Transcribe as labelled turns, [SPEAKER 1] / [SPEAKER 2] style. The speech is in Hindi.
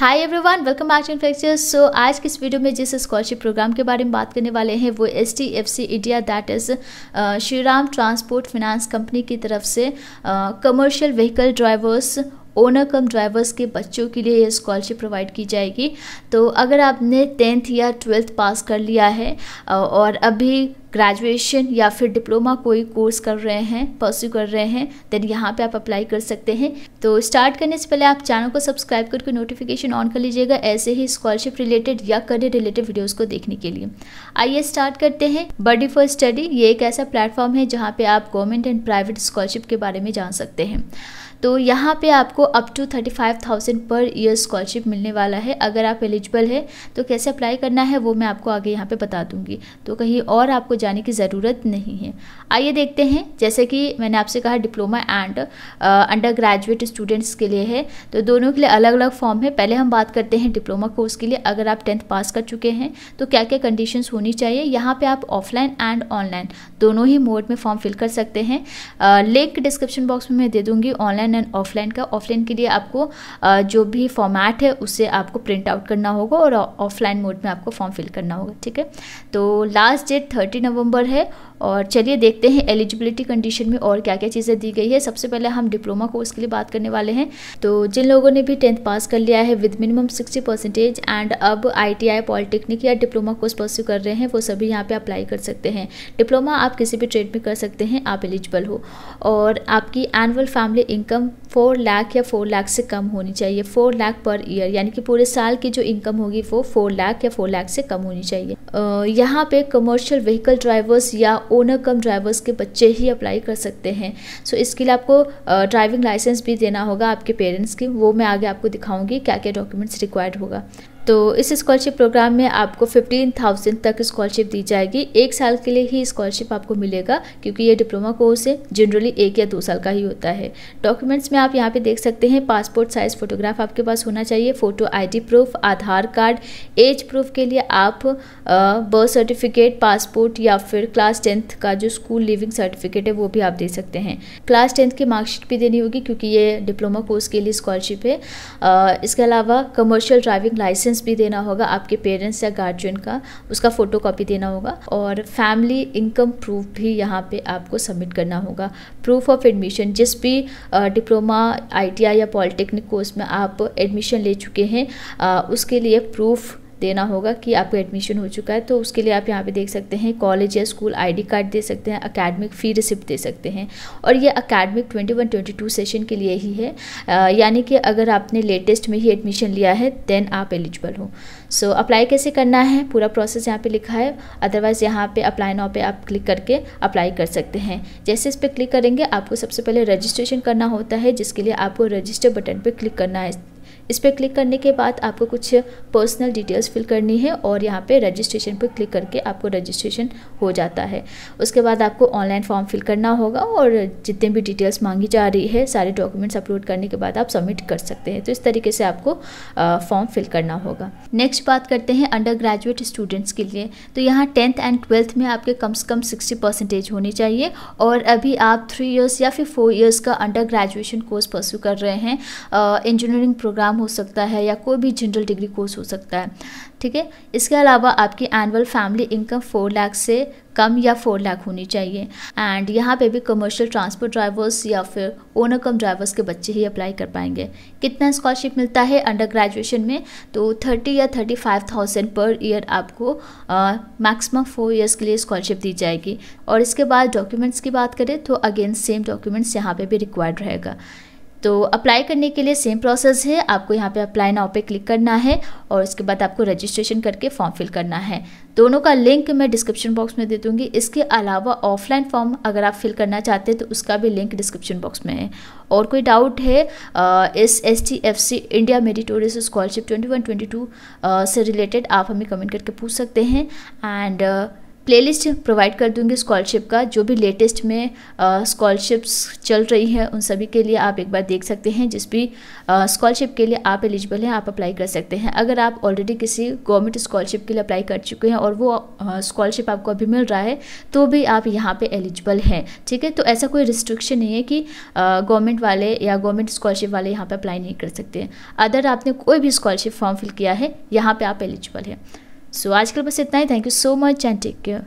[SPEAKER 1] hi everyone welcome back to flectures so आज के इस वीडियो में जिस स्कॉलरशिप प्रोग्राम के बारे में बात करने वाले हैं वो S T F C India that is Shri Ram transport finance company की तरफ से commercial vehicle drivers owner cum drivers के बच्चों के लिए ये स्कॉलरशिप प्रोवाइड की जाएगी तो अगर आपने टेंथ या ट्वेल्थ पास कर लिया है और अभी ग्रेजुएशन या फिर डिप्लोमा कोई कोर्स कर रहे हैं परस्यू कर रहे हैं देन यहाँ पे आप अप्लाई कर सकते हैं तो स्टार्ट करने से पहले आप चैनल को सब्सक्राइब करके नोटिफिकेशन ऑन कर लीजिएगा ऐसे ही स्कॉलरशिप रिलेटेड या करियर रिलेटेड वीडियोज़ को देखने के लिए आइए स्टार्ट करते हैं बडी फॉर स्टडी ये एक ऐसा प्लेटफॉर्म है जहाँ पर आप गवर्नमेंट एंड प्राइवेट स्कॉलरशिप के बारे में जान सकते हैं तो यहाँ पे आपको up to thirty five thousand per year scholarship मिलने वाला है अगर आप एलिजिबल है तो कैसे अप्लाई करना है वो मैं आपको आगे यहाँ पे बता दूंगी तो कहीं और आपको जाने की ज़रूरत नहीं है आइए देखते हैं जैसे कि मैंने आपसे कहा diploma and under graduate students के लिए है तो दोनों के लिए अलग अलग फॉर्म है पहले हम बात करते हैं डिप्लोमा कोर्स के लिए अगर आप टेंथ पास कर चुके हैं तो क्या क्या कंडीशंस होनी चाहिए यहाँ पे आप ऑफलाइन एंड ऑनलाइन दोनों ही मोड में फॉर्म फिल कर सकते हैं लिंक डिस्क्रिप्शन बॉक्स में मैं दे दूँगी ऑनलाइन एंड ऑफलाइन का ऑफलाइन के लिए आपको जो भी फॉर्मेट है उसे आपको प्रिंट आउट करना होगा और ऑफलाइन मोड में आपको फॉर्म फिल करना होगा ठीक है तो लास्ट डेट थर्टी नवंबर है और चलिए देखते हैं एलिजिबिलिटी कंडीशन में और क्या क्या चीज़ें दी गई है सबसे पहले हम डिप्लोमा कोर्स के लिए बात करने वाले हैं तो जिन लोगों ने भी टेंथ पास कर लिया है with minimum sixty percentage and अब आई पॉलिटेक्निक या डिप्लोमा कोर्स परस्यू कर रहे हैं वो सभी यहाँ पर अप्लाई कर सकते हैं डिप्लोमा आप किसी भी ट्रेड में कर सकते हैं आप एलिजिबल हो और आपकी annual family income four lakh या फोर लाख से कम होनी चाहिए फोर लाख पर ईयर यानी कि पूरे साल की जो इनकम होगी वो फोर लाख या फोर लाख से कम होनी चाहिए यहाँ पे कमर्शियल व्हीकल ड्राइवर्स या ओनर कम ड्राइवर्स के बच्चे ही अप्लाई कर सकते हैं सो so, इसके लिए आपको ड्राइविंग लाइसेंस भी देना होगा आपके पेरेंट्स की वो मैं आगे आपको दिखाऊंगी क्या क्या डॉक्यूमेंट्स रिक्वायर्ड होगा तो इस स्कॉलरशिप प्रोग्राम में आपको फिफ्टीन थाउजेंड तक स्कॉलरशिप दी जाएगी एक साल के लिए ही स्कॉलरशिप आपको मिलेगा क्योंकि ये डिप्लोमा कोर्स है जनरली एक या दो साल का ही होता है डॉक्यूमेंट्स में आप यहाँ पे देख सकते हैं पासपोर्ट साइज़ फ़ोटोग्राफ आपके पास होना चाहिए photo ID proof Aadhaar card age proof के लिए आप बर्थ सर्टिफिकेट पासपोर्ट या फिर क्लास टेंथ का जो स्कूल लिविंग सर्टिफिकेट है वो भी आप दे सकते हैं क्लास टेंथ की मार्कशीट भी देनी होगी क्योंकि ये डिप्लोमा कोर्स के लिए स्कॉलरशिप है इसके अलावा कमर्शियल ड्राइविंग लाइसेंस लाइसेंस भी देना होगा आपके पेरेंट्स या गार्जियन का उसका फ़ोटो कॉपी देना होगा और फैमिली इनकम प्रूफ भी यहाँ पे आपको सबमिट करना होगा प्रूफ ऑफ एडमिशन जिस भी डिप्लोमा आईटीआई या पॉलिटेक्निक कोर्स में आप एडमिशन ले चुके हैं उसके लिए प्रूफ देना होगा कि आपका एडमिशन हो चुका है तो उसके लिए आप यहाँ पे देख सकते हैं कॉलेज या स्कूल आईडी कार्ड दे सकते हैं अकेडमिक फ़ी रिसिप्ट दे सकते हैं और ये अकेडमिक 21 22 सेशन के लिए ही है यानी कि अगर आपने लेटेस्ट में ही एडमिशन लिया है देन आप एलिजिबल हो सो so, अप्लाई कैसे करना है पूरा प्रोसेस यहाँ पर लिखा है अदरवाइज़ यहाँ पर अप्लाई नाउ पर आप क्लिक करके अप्लाई कर सकते हैं जैसे इस पर क्लिक करेंगे आपको सबसे पहले रजिस्ट्रेशन करना होता है जिसके लिए आपको रजिस्टर बटन पर क्लिक करना है इस पर क्लिक करने के बाद आपको कुछ पर्सनल डिटेल्स फिल करनी है और यहाँ पे रजिस्ट्रेशन पर क्लिक करके आपको रजिस्ट्रेशन हो जाता है उसके बाद आपको ऑनलाइन फॉर्म फिल करना होगा और जितने भी डिटेल्स मांगी जा रही है सारे डॉक्यूमेंट्स अपलोड करने के बाद आप सबमिट कर सकते हैं तो इस तरीके से आपको फॉर्म फिल करना होगा नेक्स्ट बात करते हैं अंडर ग्रेजुएट स्टूडेंट्स के लिए तो यहाँ टेंथ एंड ट्वेल्थ में आपके कम से कम सिक्सटी परसेंटेज होनी चाहिए और अभी आप थ्री ईयर्स या फिर फोर ईयर्स का अंडर ग्रेजुएशन कोर्स परसू कर रहे हैं इंजीनियरिंग प्रोग्राम हो सकता है या कोई भी जनरल डिग्री कोर्स हो सकता है ठीक है इसके अलावा आपकी annual family income four lakh से कम या फोर लाख होनी चाहिए एंड यहाँ पे भी कमर्शियल ट्रांसपोर्ट ड्राइवर्स या फिर ओनर कम ड्राइवर्स के बच्चे ही अप्लाई कर पाएंगे कितना स्कॉलरशिप मिलता है अंडर ग्रेजुएशन में तो थर्टी या thirty five thousand per year आपको मैक्सिमम फोर ईयर्स के लिए स्कॉलरशिप दी जाएगी और इसके बाद डॉक्यूमेंट्स की बात करें तो अगेन सेम डॉक्यूमेंट्स यहाँ पर भी रिक्वायर्ड रहेगा तो अप्लाई करने के लिए सेम प्रोसेस है आपको यहाँ पे अप्लाई नाव पे क्लिक करना है और उसके बाद आपको रजिस्ट्रेशन करके फॉर्म फिल करना है दोनों का लिंक मैं डिस्क्रिप्शन बॉक्स में दे दूँगी इसके अलावा ऑफलाइन फॉर्म अगर आप फिल करना चाहते हैं तो उसका भी लिंक डिस्क्रिप्शन बॉक्स में है और कोई डाउट है S S T F C India meritorious scholarship twenty one twenty two से रिलेटेड आप हमें कमेंट करके पूछ सकते हैं एंड प्लेलिस्ट प्रोवाइड कर दूंगी स्कॉलरशिप का जो भी लेटेस्ट में स्कॉलरशिप्स चल रही हैं उन सभी के लिए आप एक बार देख सकते हैं जिस भी स्कॉलरशिप के लिए आप एलिजिबल हैं आप अप्लाई कर सकते हैं अगर आप ऑलरेडी किसी गवर्नमेंट स्कॉलरशिप के लिए अप्लाई कर चुके हैं और वो स्कॉलरशिप आपको अभी मिल रहा है तो भी आप यहाँ पर एलिजिबल हैं ठीक है तो ऐसा कोई रिस्ट्रिक्शन नहीं है कि गवर्नमेंट वाले या गवर्नमेंट स्कॉलरशिप वाले यहाँ पर अप्लाई नहीं कर सकते अदर आपने कोई भी स्कॉलरशिप फॉर्म फिल किया है यहाँ पर आप एलिजिबल हैं सो आजकल बस इतना ही thank you so much and take care